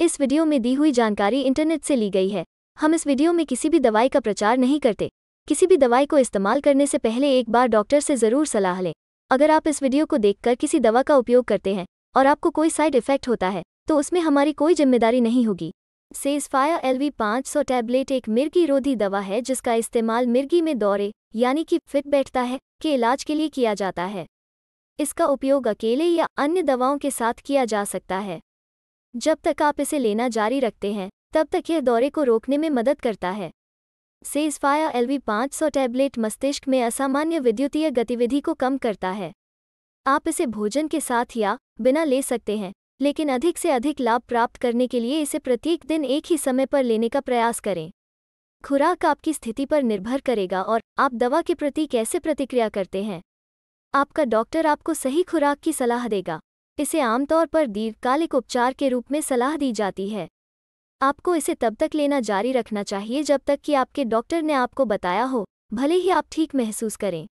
इस वीडियो में दी हुई जानकारी इंटरनेट से ली गई है हम इस वीडियो में किसी भी दवाई का प्रचार नहीं करते किसी भी दवाई को इस्तेमाल करने से पहले एक बार डॉक्टर से ज़रूर सलाह लें अगर आप इस वीडियो को देखकर किसी दवा का उपयोग करते हैं और आपको कोई साइड इफेक्ट होता है तो उसमें हमारी कोई जिम्मेदारी नहीं होगी सेजफाया एल वी पाँच सौ टैबलेट एक मिर्गी रोधी दवा है जिसका इस्तेमाल मिर्गी में दौरे यानी कि फिट बैठता है के इलाज के लिए किया जाता है इसका उपयोग अकेले या अन्य दवाओं के साथ किया जा सकता है जब तक आप इसे लेना जारी रखते हैं तब तक यह दौरे को रोकने में मदद करता है सेजफाया एलवी 500 टैबलेट मस्तिष्क में असामान्य विद्युतीय गतिविधि को कम करता है आप इसे भोजन के साथ या बिना ले सकते हैं लेकिन अधिक से अधिक लाभ प्राप्त करने के लिए इसे प्रत्येक दिन एक ही समय पर लेने का प्रयास करें खुराक आपकी स्थिति पर निर्भर करेगा और आप दवा के प्रति कैसे प्रतिक्रिया करते हैं आपका डॉक्टर आपको सही खुराक की सलाह देगा इसे आमतौर पर दीर्घकालिक उपचार के रूप में सलाह दी जाती है आपको इसे तब तक लेना जारी रखना चाहिए जब तक कि आपके डॉक्टर ने आपको बताया हो भले ही आप ठीक महसूस करें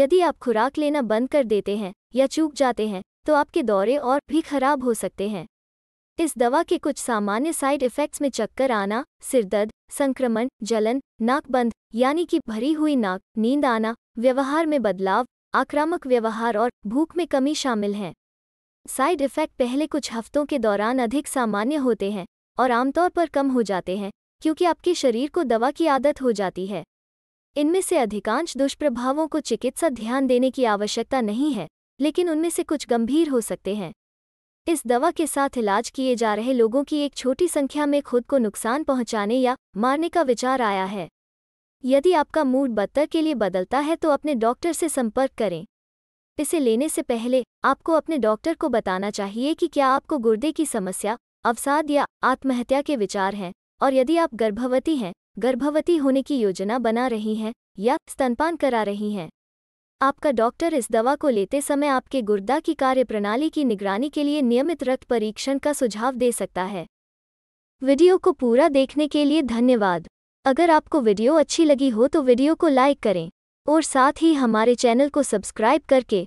यदि आप खुराक लेना बंद कर देते हैं या चूक जाते हैं तो आपके दौरे और भी खराब हो सकते हैं इस दवा के कुछ सामान्य साइड इफ़ेक्ट्स में चक्कर आना सिरदर्द संक्रमण जलन नाकबंद यानी कि भरी हुई नाक नींद आना व्यवहार में बदलाव आक्रामक व्यवहार और भूख में कमी शामिल हैं साइड इफ़ेक्ट पहले कुछ हफ्तों के दौरान अधिक सामान्य होते हैं और आमतौर पर कम हो जाते हैं क्योंकि आपके शरीर को दवा की आदत हो जाती है इनमें से अधिकांश दुष्प्रभावों को चिकित्सा ध्यान देने की आवश्यकता नहीं है लेकिन उनमें से कुछ गंभीर हो सकते हैं इस दवा के साथ इलाज किए जा रहे लोगों की एक छोटी संख्या में खुद को नुकसान पहुंचाने या मारने का विचार आया है यदि आपका मूड बदतर के लिए बदलता है तो अपने डॉक्टर से संपर्क करें इसे लेने से पहले आपको अपने डॉक्टर को बताना चाहिए कि क्या आपको गुर्दे की समस्या अवसाद या आत्महत्या के विचार हैं और यदि आप गर्भवती हैं गर्भवती होने की योजना बना रही हैं या स्तनपान करा रही हैं आपका डॉक्टर इस दवा को लेते समय आपके गुर्दा की कार्यप्रणाली की निगरानी के लिए नियमित रक्त परीक्षण का सुझाव दे सकता है वीडियो को पूरा देखने के लिए धन्यवाद अगर आपको वीडियो अच्छी लगी हो तो वीडियो को लाइक करें और साथ ही हमारे चैनल को सब्सक्राइब करके